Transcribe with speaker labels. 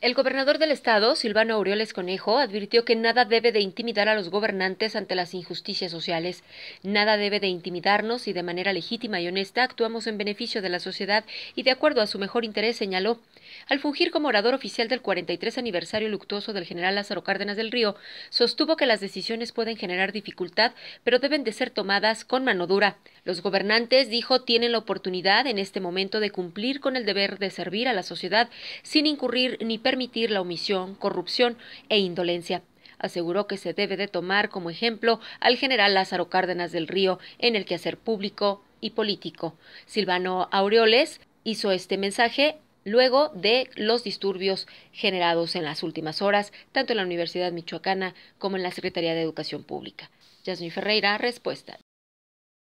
Speaker 1: El gobernador del estado, Silvano Aureoles Conejo, advirtió que nada debe de intimidar a los gobernantes ante las injusticias sociales. Nada debe de intimidarnos y de manera legítima y honesta actuamos en beneficio de la sociedad y de acuerdo a su mejor interés, señaló. Al fungir como orador oficial del 43 aniversario luctuoso del general Lázaro Cárdenas del Río, sostuvo que las decisiones pueden generar dificultad, pero deben de ser tomadas con mano dura. Los gobernantes, dijo, tienen la oportunidad en este momento de cumplir con el deber de servir a la sociedad sin incurrir ni permitir la omisión, corrupción e indolencia. Aseguró que se debe de tomar como ejemplo al general Lázaro Cárdenas del Río en el quehacer público y político. Silvano Aureoles hizo este mensaje luego de los disturbios generados en las últimas horas, tanto en la Universidad Michoacana como en la Secretaría de Educación Pública. Yasmin Ferreira, respuesta.